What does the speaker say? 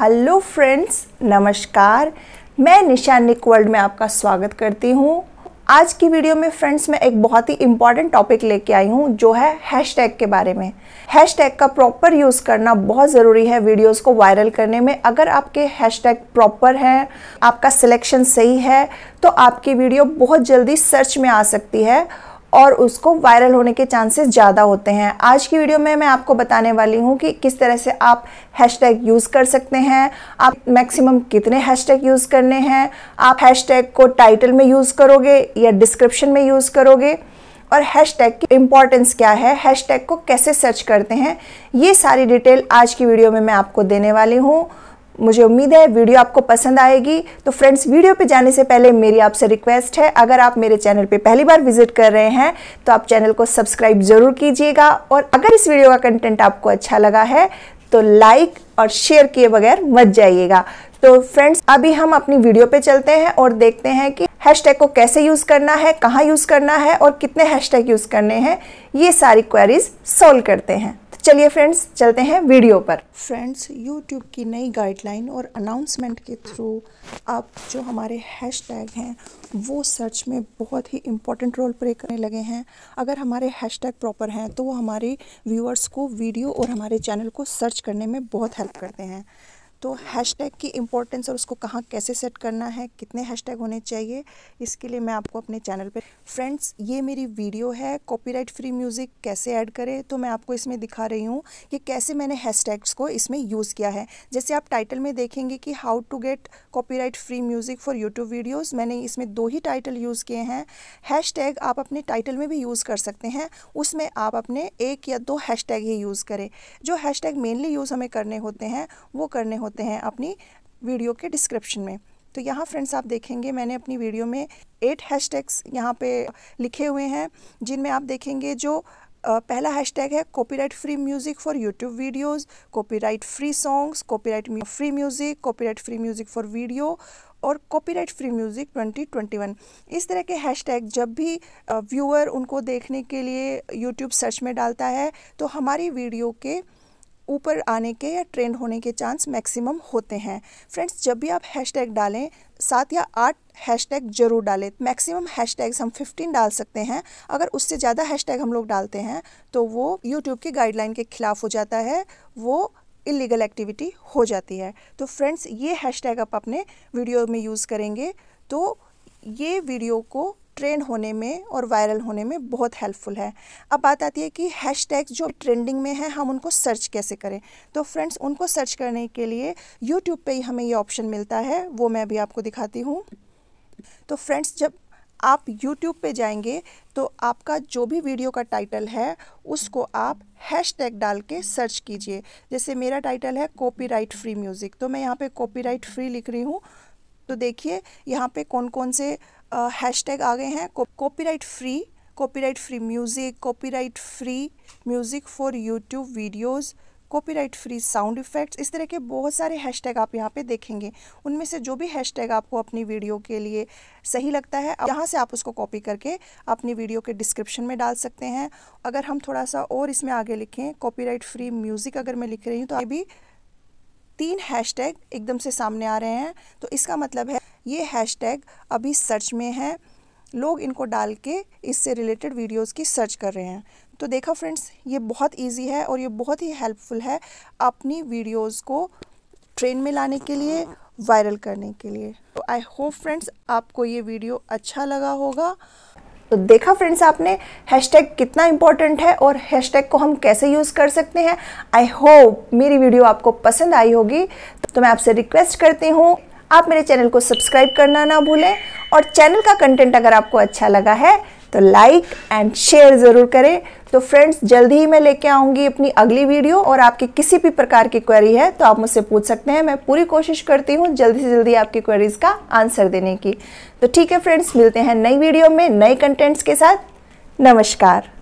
hello friends नमस्कार मैं निशा निक world में आपका स्वागत करती हूँ आज की वीडियो में फ्रेंड्स मैं एक बहुत ही इंपॉर्टेंट टॉपिक लेके आई हूँ जो है हैशटैग के बारे में हैशटैग का प्रॉपर यूज़ करना बहुत ज़रूरी है वीडियोस को वायरल करने में अगर आपके हैशटैग प्रॉपर हैं आपका सिलेक्शन सही है तो आपकी वीडियो बहुत जल्दी सर्च में आ सकती है और उसको वायरल होने के चांसेस ज़्यादा होते हैं आज की वीडियो में मैं आपको बताने वाली हूँ कि किस तरह से आप हैशटैग यूज़ कर सकते हैं आप मैक्सिमम कितने हैशटैग यूज़ करने हैं आप हैशटैग को टाइटल में यूज़ करोगे या डिस्क्रिप्शन में यूज़ करोगे और हैशटैग की इम्पॉर्टेंस क्या है हैशटैग को कैसे सर्च करते हैं ये सारी डिटेल आज की वीडियो में मैं आपको देने वाली हूँ मुझे उम्मीद है वीडियो आपको पसंद आएगी तो फ्रेंड्स वीडियो पे जाने से पहले मेरी आपसे रिक्वेस्ट है अगर आप मेरे चैनल पे पहली बार विजिट कर रहे हैं तो आप चैनल को सब्सक्राइब जरूर कीजिएगा और अगर इस वीडियो का कंटेंट आपको अच्छा लगा है तो लाइक और शेयर किए बगैर मत जाइएगा तो फ्रेंड्स अभी हम अपनी वीडियो पे चलते हैं और देखते हैं कि हैशटैग को कैसे यूज़ करना है कहाँ यूज़ करना है और कितने हैशटैग यूज़ करने हैं ये सारी क्वेरीज सॉल्व करते हैं चलिए फ्रेंड्स चलते हैं वीडियो पर फ्रेंड्स यूट्यूब की नई गाइडलाइन और अनाउंसमेंट के थ्रू आप जो हमारे हैश टैग हैं वो सर्च में बहुत ही इम्पॉर्टेंट रोल प्ले करने लगे हैं अगर हमारे हैश टैग प्रॉपर हैं तो वो हमारे व्यूअर्स को वीडियो और हमारे चैनल को सर्च करने में बहुत हेल्प करते हैं तो हैशटैग की इम्पोर्टेंस और उसको कहाँ कैसे सेट करना है कितने हैशटैग होने चाहिए इसके लिए मैं आपको अपने चैनल पर फ्रेंड्स ये मेरी वीडियो है कॉपीराइट फ्री म्यूज़िक कैसे ऐड करें तो मैं आपको इसमें दिखा रही हूँ कि कैसे मैंने हैशटैग्स को इसमें यूज़ किया है जैसे आप टाइटल में देखेंगे कि how to get right free music for YouTube videos मैंने इसमें दो ही टाइटल यूज़ किए हैं टैग आप अपने टाइटल में भी यूज़ कर सकते हैं उसमें आप अपने एक या दो टैग ही यूज़ करें जो टैग मेनली यूज़ हमें करने होते हैं वो करने होते होते हैं अपनी वीडियो के डिस्क्रिप्शन में तो यहाँ फ्रेंड्स आप देखेंगे मैंने अपनी वीडियो में एट हैशटैग्स यहाँ पे लिखे हुए हैं जिनमें आप देखेंगे जो पहला पहला हैशटैग है copyright free music for YouTube videos copyright free songs copyright free music copyright free music for video और कॉपीराइट फ्री म्यूज़िक 2021 इस तरह के हैशटैग जब भी व्यूअर उनको देखने के लिए यूट्यूब सर्च में डालता है तो हमारी वीडियो के ऊपर आने के या ट्रेंड होने के चांस मैक्सिमम होते हैं फ्रेंड्स जब भी आप हैशटैग डालें सात या आठ हैशटैग जरूर डालें मैक्सिमम हैशटैग्स हम फिफ्टीन डाल सकते हैं अगर उससे ज़्यादा हैशटैग हम लोग डालते हैं तो वो यूट्यूब की गाइडलाइन के खिलाफ हो जाता है वो इलीगल एक्टिविटी हो जाती है तो फ्रेंड्स ये हैशटैग आप अपने वीडियो में यूज़ करेंगे तो ये वीडियो को ट्रेंड होने में और वायरल होने में बहुत हेल्पफुल है अब बात आती है कि हैश जो ट्रेंडिंग में है हम उनको सर्च कैसे करें तो फ्रेंड्स उनको सर्च करने के लिए यूट्यूब पर ही हमें ये ऑप्शन मिलता है वो मैं अभी आपको दिखाती हूँ तो फ्रेंड्स जब आप YouTube पे जाएंगे तो आपका जो भी वीडियो का टाइटल है उसको आप हैश टैग डाल के सर्च कीजिए जैसे मेरा टाइटल है कॉपीराइट फ्री म्यूज़िक तो मैं यहाँ पे कॉपीराइट फ्री लिख रही हूँ तो देखिए यहाँ पे कौन कौन से हैशटैग आ गए हैं copyright free copyright free music copyright free music for YouTube videos copyright free sound effects इस तरह के बहुत सारे हैशटैग आप यहाँ पे देखेंगे उनमें से जो भी हैशटैग आपको अपनी वीडियो के लिए सही लगता है यहाँ से आप उसको कॉपी करके अपनी वीडियो के डिस्क्रिप्शन में डाल सकते हैं अगर हम थोड़ा सा और इसमें आगे लिखें कॉपीराइट फ्री म्यूज़िक अगर मैं लिख रही हूँ तो अभी तीन हैशटैग एकदम से सामने आ रहे हैं तो इसका मतलब है ये हैश अभी सर्च में है लोग इनको डाल के इससे रिलेटेड वीडियोज़ की सर्च कर रहे हैं तो देखा फ्रेंड्स ये बहुत इजी है और ये बहुत ही हेल्पफुल है अपनी वीडियोस को ट्रेन में लाने के लिए वायरल करने के लिए तो आई होप फ्रेंड्स आपको ये वीडियो अच्छा लगा होगा तो देखा फ्रेंड्स आपने हैशटैग कितना इम्पॉर्टेंट है और हैशटैग को हम कैसे यूज़ कर सकते हैं आई होप मेरी वीडियो आपको पसंद आई होगी तो मैं आपसे रिक्वेस्ट करती हूँ आप मेरे चैनल को सब्सक्राइब करना ना भूलें और चैनल का कंटेंट अगर आपको अच्छा लगा है तो लाइक एंड शेयर ज़रूर करें तो फ्रेंड्स जल्दी ही मैं लेके आऊँगी अपनी अगली वीडियो और आपकी किसी भी प्रकार की क्वेरी है तो आप मुझसे पूछ सकते हैं मैं पूरी कोशिश करती हूँ जल्दी से जल्दी आपकी क्वेरीज़ का आंसर देने की तो ठीक है फ्रेंड्स मिलते हैं नई वीडियो में नए कंटेंट्स के साथ नमस्कार